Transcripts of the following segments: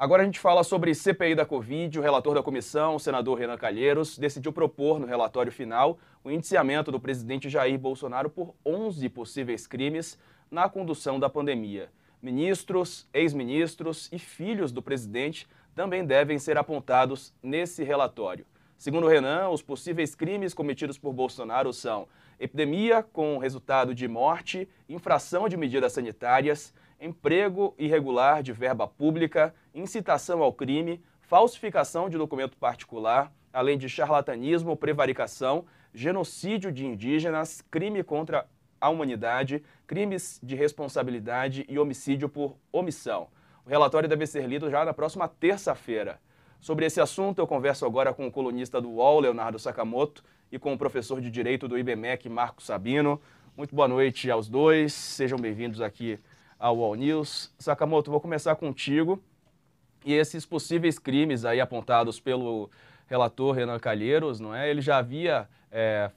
Agora a gente fala sobre CPI da Covid. O relator da comissão, o senador Renan Calheiros, decidiu propor no relatório final o indiciamento do presidente Jair Bolsonaro por 11 possíveis crimes na condução da pandemia. Ministros, ex-ministros e filhos do presidente também devem ser apontados nesse relatório. Segundo Renan, os possíveis crimes cometidos por Bolsonaro são epidemia com resultado de morte, infração de medidas sanitárias, emprego irregular de verba pública, incitação ao crime, falsificação de documento particular, além de charlatanismo, prevaricação, genocídio de indígenas, crime contra a humanidade, crimes de responsabilidade e homicídio por omissão. O relatório deve ser lido já na próxima terça-feira. Sobre esse assunto, eu converso agora com o colunista do UOL, Leonardo Sakamoto, e com o professor de Direito do IBMEC, Marco Sabino. Muito boa noite aos dois, sejam bem-vindos aqui ao Wall News. Sakamoto, vou começar contigo. E esses possíveis crimes aí apontados pelo relator Renan Calheiros, não é? Ele já havia é,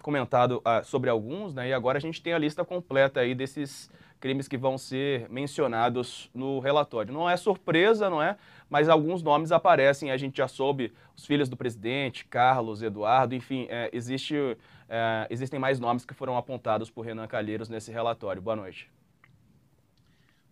comentado ah, sobre alguns, né? E agora a gente tem a lista completa aí desses crimes que vão ser mencionados no relatório. Não é surpresa, não é? Mas alguns nomes aparecem, a gente já soube, os filhos do presidente, Carlos, Eduardo, enfim, é, existe, é, existem mais nomes que foram apontados por Renan Calheiros nesse relatório. Boa noite.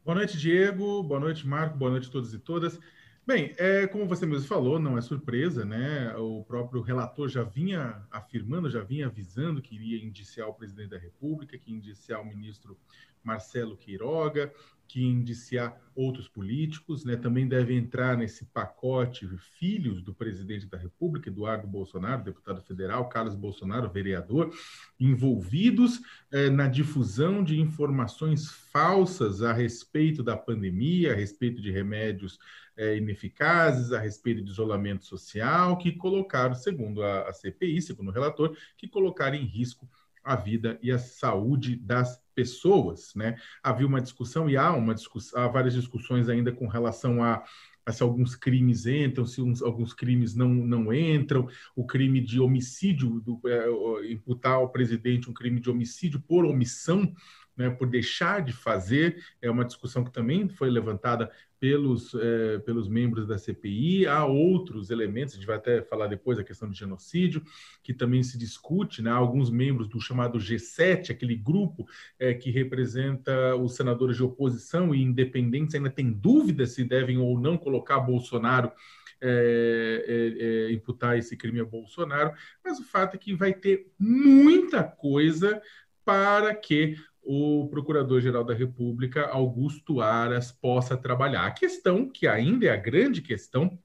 Boa noite, Diego. Boa noite, Marco. Boa noite a todos e todas. Bem, é, como você mesmo falou, não é surpresa, né? O próprio relator já vinha afirmando, já vinha avisando que iria indiciar o presidente da República, que indiciar o ministro Marcelo Queiroga, que indiciar outros políticos, né? também deve entrar nesse pacote filhos do presidente da República, Eduardo Bolsonaro, deputado federal, Carlos Bolsonaro, vereador, envolvidos eh, na difusão de informações falsas a respeito da pandemia, a respeito de remédios eh, ineficazes, a respeito de isolamento social, que colocaram, segundo a, a CPI, segundo o relator, que colocaram em risco a vida e a saúde das pessoas, né? Havia uma discussão e há uma discussão, há várias discussões ainda com relação a, a se alguns crimes entram, se uns, alguns crimes não, não entram, o crime de homicídio, do, é, imputar ao presidente um crime de homicídio por omissão né, por deixar de fazer, é uma discussão que também foi levantada pelos, é, pelos membros da CPI. Há outros elementos, a gente vai até falar depois a questão do genocídio, que também se discute. Né? alguns membros do chamado G7, aquele grupo é, que representa os senadores de oposição e independentes, ainda tem dúvidas se devem ou não colocar Bolsonaro. É, é, é, imputar esse crime a Bolsonaro, mas o fato é que vai ter muita coisa para que o Procurador-Geral da República, Augusto Aras, possa trabalhar. A questão, que ainda é a grande questão,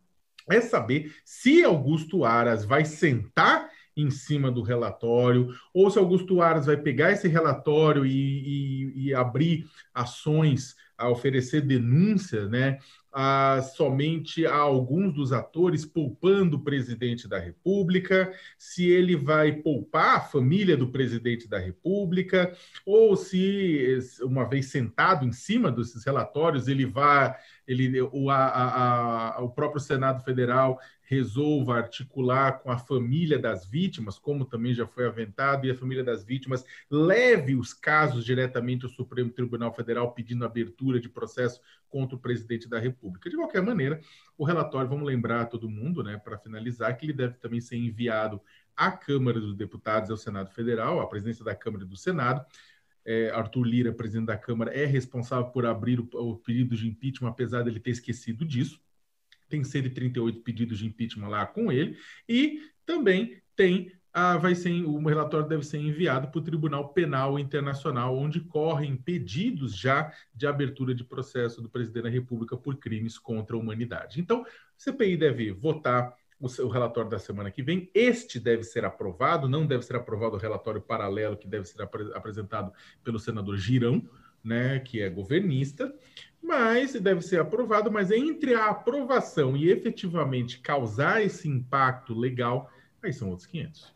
é saber se Augusto Aras vai sentar em cima do relatório, ou se Augusto Aras vai pegar esse relatório e, e, e abrir ações a oferecer denúncia né, a, somente a alguns dos atores, poupando o presidente da República, se ele vai poupar a família do presidente da República, ou se, uma vez sentado em cima desses relatórios, ele vai, ele, o, a, a, o próprio Senado Federal resolva articular com a família das vítimas, como também já foi aventado, e a família das vítimas leve os casos diretamente ao Supremo Tribunal Federal pedindo abertura abertura de processo contra o presidente da República. De qualquer maneira, o relatório, vamos lembrar a todo mundo, né, para finalizar, que ele deve também ser enviado à Câmara dos Deputados e ao Senado Federal, à presidência da Câmara e do Senado, é, Arthur Lira, presidente da Câmara, é responsável por abrir o, o pedido de impeachment, apesar dele ter esquecido disso. Tem 138 pedidos de impeachment lá com ele, e também tem ah, vai ser, o relatório deve ser enviado para o Tribunal Penal Internacional, onde correm pedidos já de abertura de processo do presidente da República por crimes contra a humanidade. Então, a CPI deve votar o, seu relatório da semana que vem. Este deve ser aprovado, não deve ser aprovado o relatório paralelo que deve ser ap apresentado pelo senador Girão, né, que é governista, mas deve ser aprovado, mas entre a aprovação e efetivamente causar esse impacto legal, aí são outros 500.